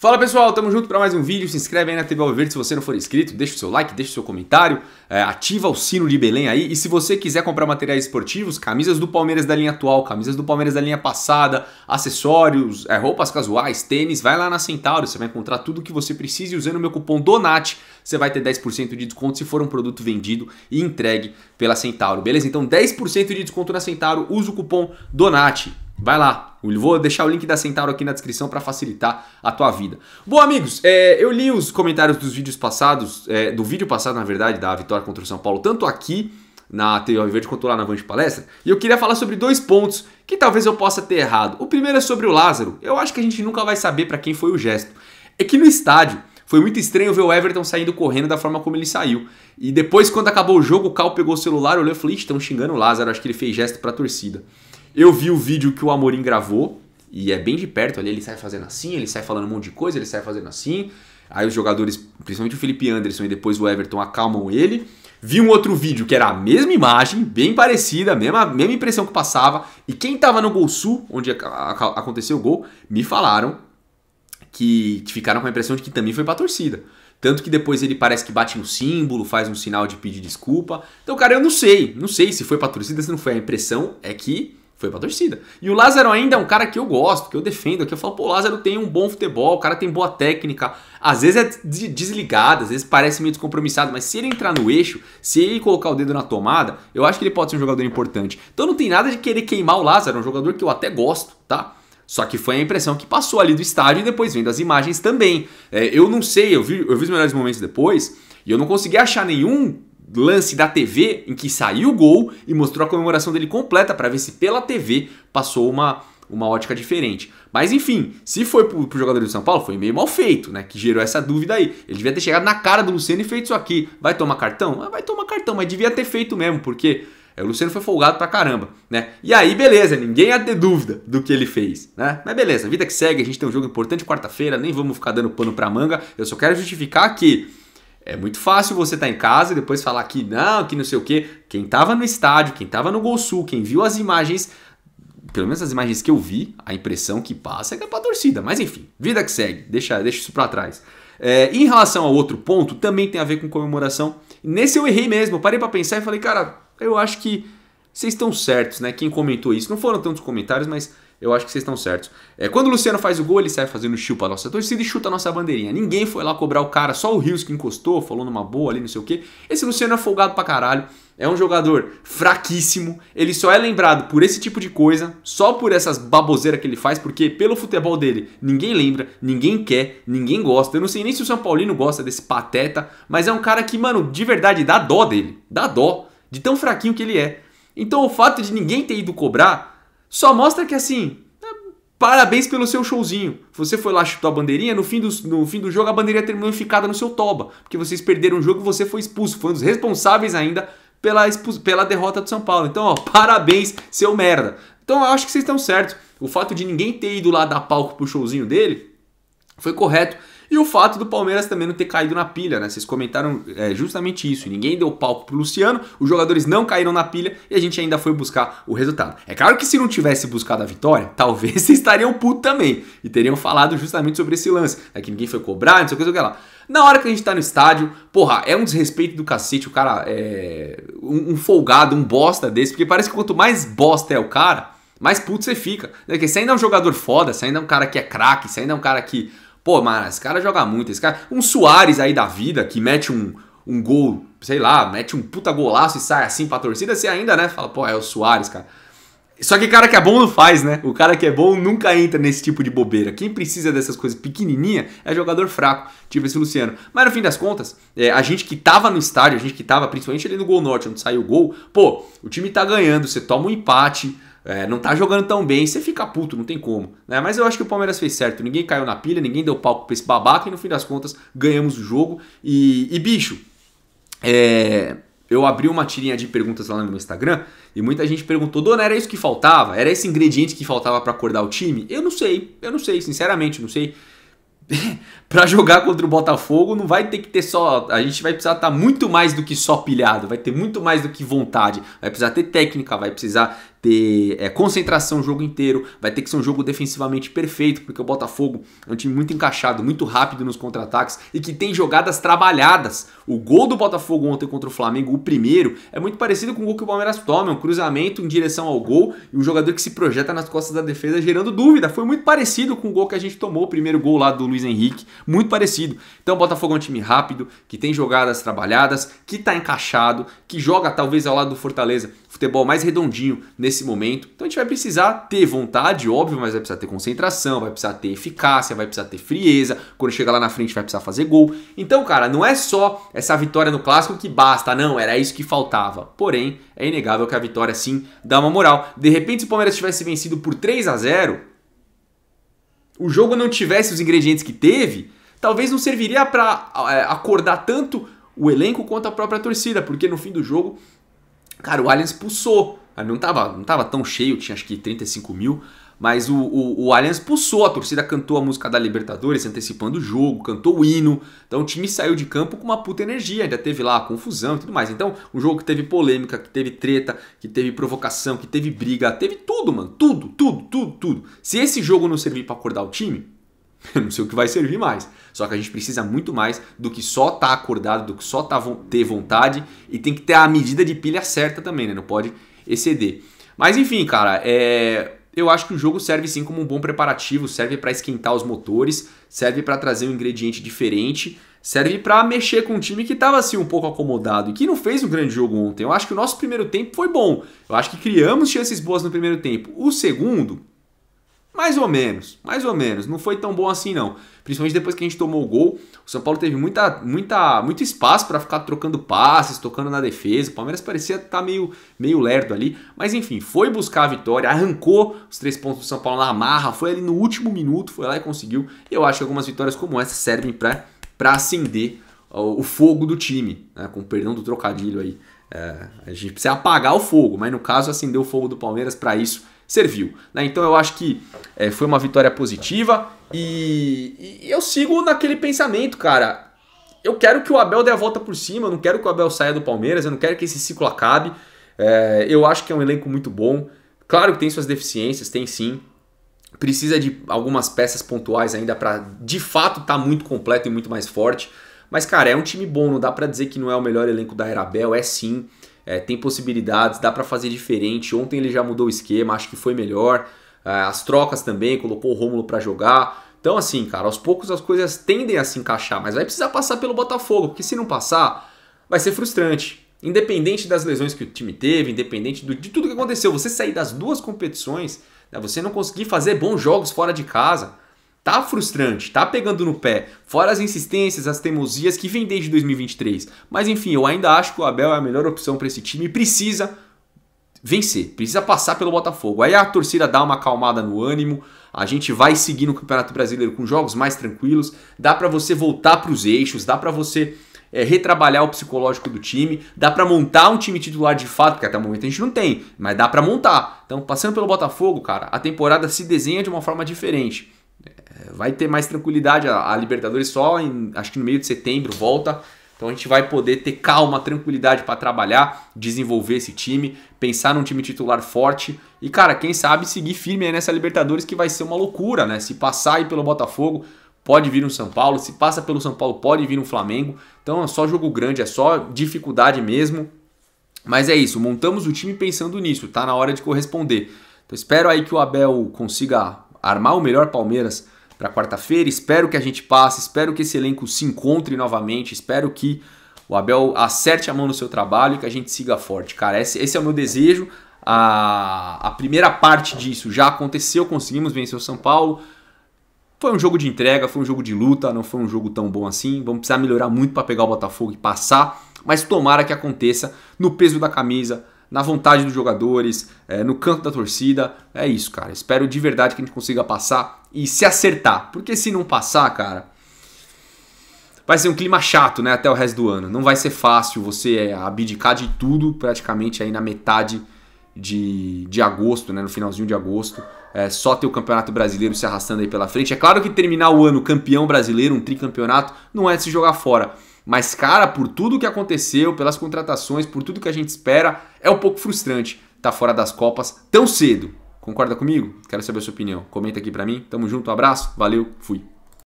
Fala pessoal, tamo junto para mais um vídeo. Se inscreve aí na TV Alverde se você não for inscrito. Deixa o seu like, deixa o seu comentário, é, ativa o sino de Belém aí. E se você quiser comprar materiais esportivos, camisas do Palmeiras da linha atual, camisas do Palmeiras da linha passada, acessórios, é, roupas casuais, tênis, vai lá na Centauro. Você vai encontrar tudo o que você precisa e usando o meu cupom DONAT você vai ter 10% de desconto se for um produto vendido e entregue pela Centauro. Beleza? Então 10% de desconto na Centauro, usa o cupom DONAT. Vai lá, vou deixar o link da Centauro aqui na descrição para facilitar a tua vida. Bom, amigos, é, eu li os comentários dos vídeos passados, é, do vídeo passado, na verdade, da vitória contra o São Paulo, tanto aqui na TV Verde quanto lá na Van de Palestra, e eu queria falar sobre dois pontos que talvez eu possa ter errado. O primeiro é sobre o Lázaro. Eu acho que a gente nunca vai saber para quem foi o gesto. É que no estádio foi muito estranho ver o Everton saindo correndo da forma como ele saiu. E depois, quando acabou o jogo, o Cal pegou o celular, olhou e falou: estão xingando o Lázaro, acho que ele fez gesto para a torcida. Eu vi o vídeo que o Amorim gravou, e é bem de perto ali, ele sai fazendo assim, ele sai falando um monte de coisa, ele sai fazendo assim. Aí os jogadores, principalmente o Felipe Anderson e depois o Everton, acalmam ele. Vi um outro vídeo que era a mesma imagem, bem parecida, mesma, mesma impressão que passava. E quem tava no Gol Sul, onde aconteceu o gol, me falaram que, que ficaram com a impressão de que também foi pra torcida. Tanto que depois ele parece que bate no símbolo, faz um sinal de pedir desculpa. Então, cara, eu não sei. Não sei se foi pra torcida, se não foi. A impressão é que foi pra torcida. E o Lázaro ainda é um cara que eu gosto, que eu defendo, que eu falo, pô, o Lázaro tem um bom futebol, o cara tem boa técnica. Às vezes é desligado, às vezes parece meio descompromissado, mas se ele entrar no eixo, se ele colocar o dedo na tomada, eu acho que ele pode ser um jogador importante. Então não tem nada de querer queimar o Lázaro, é um jogador que eu até gosto, tá? Só que foi a impressão que passou ali do estádio e depois vendo as imagens também. É, eu não sei, eu vi, eu vi os melhores momentos depois e eu não consegui achar nenhum lance da TV em que saiu o gol e mostrou a comemoração dele completa para ver se pela TV passou uma, uma ótica diferente. Mas enfim, se foi pro, pro jogador do São Paulo, foi meio mal feito, né? Que gerou essa dúvida aí. Ele devia ter chegado na cara do Luciano e feito isso aqui. Vai tomar cartão? Ah, vai tomar cartão, mas devia ter feito mesmo, porque é, o Luciano foi folgado pra caramba, né? E aí, beleza, ninguém ia ter dúvida do que ele fez, né? Mas beleza, vida que segue, a gente tem um jogo importante quarta-feira, nem vamos ficar dando pano pra manga. Eu só quero justificar que é muito fácil você estar tá em casa e depois falar que não, que não sei o quê. Quem estava no estádio, quem estava no Gol Sul, quem viu as imagens, pelo menos as imagens que eu vi, a impressão que passa é que é pra torcida. Mas enfim, vida que segue, deixa, deixa isso para trás. É, em relação ao outro ponto, também tem a ver com comemoração. Nesse eu errei mesmo, eu parei para pensar e falei, cara, eu acho que vocês estão certos, né? Quem comentou isso, não foram tantos comentários, mas eu acho que vocês estão certos. É, quando o Luciano faz o gol, ele sai fazendo chupa a nossa torcida e chuta a nossa bandeirinha. Ninguém foi lá cobrar o cara, só o Rios que encostou, falou numa boa ali, não sei o quê. Esse Luciano é folgado pra caralho, é um jogador fraquíssimo, ele só é lembrado por esse tipo de coisa, só por essas baboseiras que ele faz, porque pelo futebol dele ninguém lembra, ninguém quer, ninguém gosta. Eu não sei nem se o São Paulino gosta desse pateta, mas é um cara que, mano, de verdade dá dó dele, dá dó, de tão fraquinho que ele é. Então o fato de ninguém ter ido cobrar só mostra que assim, parabéns pelo seu showzinho. Você foi lá, chutou a bandeirinha, no fim do, no fim do jogo a bandeirinha terminou ficada no seu toba, porque vocês perderam o jogo e você foi expulso. Foi um dos responsáveis ainda pela, pela derrota do São Paulo. Então, ó, parabéns, seu merda. Então, eu acho que vocês estão certos. O fato de ninguém ter ido lá dar palco pro showzinho dele foi correto. E o fato do Palmeiras também não ter caído na pilha, né? Vocês comentaram é, justamente isso. Ninguém deu palco pro Luciano, os jogadores não caíram na pilha e a gente ainda foi buscar o resultado. É claro que se não tivesse buscado a vitória, talvez vocês estariam puto também e teriam falado justamente sobre esse lance, É Que ninguém foi cobrar, não sei o que, não sei o que lá. Na hora que a gente tá no estádio, porra, é um desrespeito do cacete o cara é. Um, um folgado, um bosta desse, porque parece que quanto mais bosta é o cara, mais puto você fica. Né? Porque se ainda é um jogador foda, se ainda é um cara que é craque, se ainda é um cara que Pô, mano, esse cara joga muito. Esse cara. Um Soares aí da vida que mete um, um gol, sei lá, mete um puta golaço e sai assim pra torcida, você ainda, né? Fala, pô, é o Soares, cara. Só que cara que é bom não faz, né? O cara que é bom nunca entra nesse tipo de bobeira. Quem precisa dessas coisas pequenininha é jogador fraco, tipo esse Luciano. Mas no fim das contas, é, a gente que tava no estádio, a gente que tava principalmente ali no Gol Norte, onde saiu o gol, pô, o time tá ganhando, você toma um empate, é, não tá jogando tão bem, você fica puto, não tem como. Né? Mas eu acho que o Palmeiras fez certo, ninguém caiu na pilha, ninguém deu palco pra esse babaca e no fim das contas ganhamos o jogo. E, e bicho, é, eu abri uma tirinha de perguntas lá no meu Instagram e muita gente perguntou: Dona, era isso que faltava? Era esse ingrediente que faltava para acordar o time? Eu não sei, eu não sei, sinceramente, não sei. para jogar contra o Botafogo não vai ter que ter só. A gente vai precisar estar tá muito mais do que só pilhado, vai ter muito mais do que vontade. Vai precisar ter técnica, vai precisar ter é, concentração o jogo inteiro, vai ter que ser um jogo defensivamente perfeito, porque o Botafogo é um time muito encaixado, muito rápido nos contra-ataques e que tem jogadas trabalhadas. O gol do Botafogo ontem contra o Flamengo, o primeiro, é muito parecido com o gol que o Palmeiras toma, um cruzamento em direção ao gol e um jogador que se projeta nas costas da defesa gerando dúvida. Foi muito parecido com o gol que a gente tomou, o primeiro gol lá do Luiz Henrique, muito parecido. Então o Botafogo é um time rápido, que tem jogadas trabalhadas, que tá encaixado, que joga talvez ao lado do Fortaleza, futebol mais redondinho nesse nesse momento. Então a gente vai precisar ter vontade, óbvio, mas vai precisar ter concentração, vai precisar ter eficácia, vai precisar ter frieza. Quando chegar lá na frente, vai precisar fazer gol. Então, cara, não é só essa vitória no clássico que basta, não. Era isso que faltava. Porém, é inegável que a vitória sim dá uma moral. De repente, se o Palmeiras tivesse vencido por 3 a 0 o jogo não tivesse os ingredientes que teve, talvez não serviria para é, acordar tanto o elenco quanto a própria torcida, porque no fim do jogo, cara, o Allianz pulsou. Ah, não estava não tava tão cheio, tinha acho que 35 mil. Mas o, o, o Allianz pulsou, a torcida cantou a música da Libertadores, antecipando o jogo, cantou o hino. Então o time saiu de campo com uma puta energia, ainda teve lá confusão e tudo mais. Então, um jogo que teve polêmica, que teve treta, que teve provocação, que teve briga, teve tudo, mano. Tudo, tudo, tudo, tudo. Se esse jogo não servir para acordar o time, eu não sei o que vai servir mais. Só que a gente precisa muito mais do que só estar tá acordado, do que só tá, ter vontade e tem que ter a medida de pilha certa também, né? Não pode exceder. Mas enfim, cara, é... eu acho que o jogo serve sim como um bom preparativo, serve para esquentar os motores, serve para trazer um ingrediente diferente, serve para mexer com um time que estava assim um pouco acomodado e que não fez um grande jogo ontem. Eu acho que o nosso primeiro tempo foi bom. Eu acho que criamos chances boas no primeiro tempo. O segundo, mais ou menos, mais ou menos. Não foi tão bom assim, não. Principalmente depois que a gente tomou o gol, o São Paulo teve muita, muita, muito espaço para ficar trocando passes, tocando na defesa. O Palmeiras parecia estar tá meio, meio lerdo ali. Mas enfim, foi buscar a vitória, arrancou os três pontos do São Paulo na marra, foi ali no último minuto, foi lá e conseguiu. E eu acho que algumas vitórias como essa servem para acender o fogo do time, né? com perdão do trocadilho aí. É, a gente precisa apagar o fogo, mas no caso acender o fogo do Palmeiras para isso serviu. Né? Então eu acho que é, foi uma vitória positiva e, e eu sigo naquele pensamento, cara eu quero que o Abel dê a volta por cima, eu não quero que o Abel saia do Palmeiras, eu não quero que esse ciclo acabe. É, eu acho que é um elenco muito bom. Claro que tem suas deficiências, tem sim. Precisa de algumas peças pontuais ainda para de fato estar tá muito completo e muito mais forte. Mas, cara, é um time bom, não dá para dizer que não é o melhor elenco da era Abel, é sim. É, tem possibilidades, dá para fazer diferente. Ontem ele já mudou o esquema, acho que foi melhor. É, as trocas também, colocou o Rômulo para jogar. Então, assim, cara, aos poucos as coisas tendem a se encaixar, mas vai precisar passar pelo Botafogo, porque se não passar, vai ser frustrante. Independente das lesões que o time teve, independente do, de tudo que aconteceu, você sair das duas competições, né, você não conseguir fazer bons jogos fora de casa, tá frustrante, tá pegando no pé. Fora as insistências, as teimosias que vem desde 2023. Mas enfim, eu ainda acho que o Abel é a melhor opção para esse time e precisa vencer, precisa passar pelo Botafogo. Aí a torcida dá uma acalmada no ânimo, a gente vai seguir no Campeonato Brasileiro com jogos mais tranquilos, dá para você voltar para os eixos, dá para você é, retrabalhar o psicológico do time, dá para montar um time titular de fato, porque até o momento a gente não tem, mas dá para montar. Então, passando pelo Botafogo, cara, a temporada se desenha de uma forma diferente. É, vai ter mais tranquilidade, a, a Libertadores só em, acho que no meio de setembro volta, então a gente vai poder ter calma, tranquilidade para trabalhar, desenvolver esse time, pensar num time titular forte e, cara, quem sabe seguir firme aí nessa Libertadores que vai ser uma loucura, né? Se passar aí pelo Botafogo, pode vir um São Paulo, se passa pelo São Paulo, pode vir um Flamengo. Então é só jogo grande, é só dificuldade mesmo. Mas é isso, montamos o time pensando nisso, tá na hora de corresponder. Então espero aí que o Abel consiga armar o melhor Palmeiras para quarta-feira. Espero que a gente passe, espero que esse elenco se encontre novamente, espero que o Abel acerte a mão no seu trabalho e que a gente siga forte, cara. Esse, esse é o meu desejo. A, a primeira parte disso já aconteceu, conseguimos vencer o São Paulo. Foi um jogo de entrega, foi um jogo de luta, não foi um jogo tão bom assim. Vamos precisar melhorar muito para pegar o Botafogo e passar, mas tomara que aconteça no peso da camisa na vontade dos jogadores, é, no canto da torcida. É isso, cara. Espero de verdade que a gente consiga passar e se acertar. Porque se não passar, cara, vai ser um clima chato, né, até o resto do ano. Não vai ser fácil você é, abdicar de tudo praticamente aí na metade de, de agosto, né, no finalzinho de agosto. É só ter o Campeonato Brasileiro se arrastando aí pela frente. É claro que terminar o ano campeão brasileiro, um tricampeonato, não é de se jogar fora. Mas, cara, por tudo que aconteceu, pelas contratações, por tudo que a gente espera, é um pouco frustrante estar tá fora das Copas tão cedo. Concorda comigo? Quero saber a sua opinião. Comenta aqui pra mim. Tamo junto, um abraço, valeu, fui.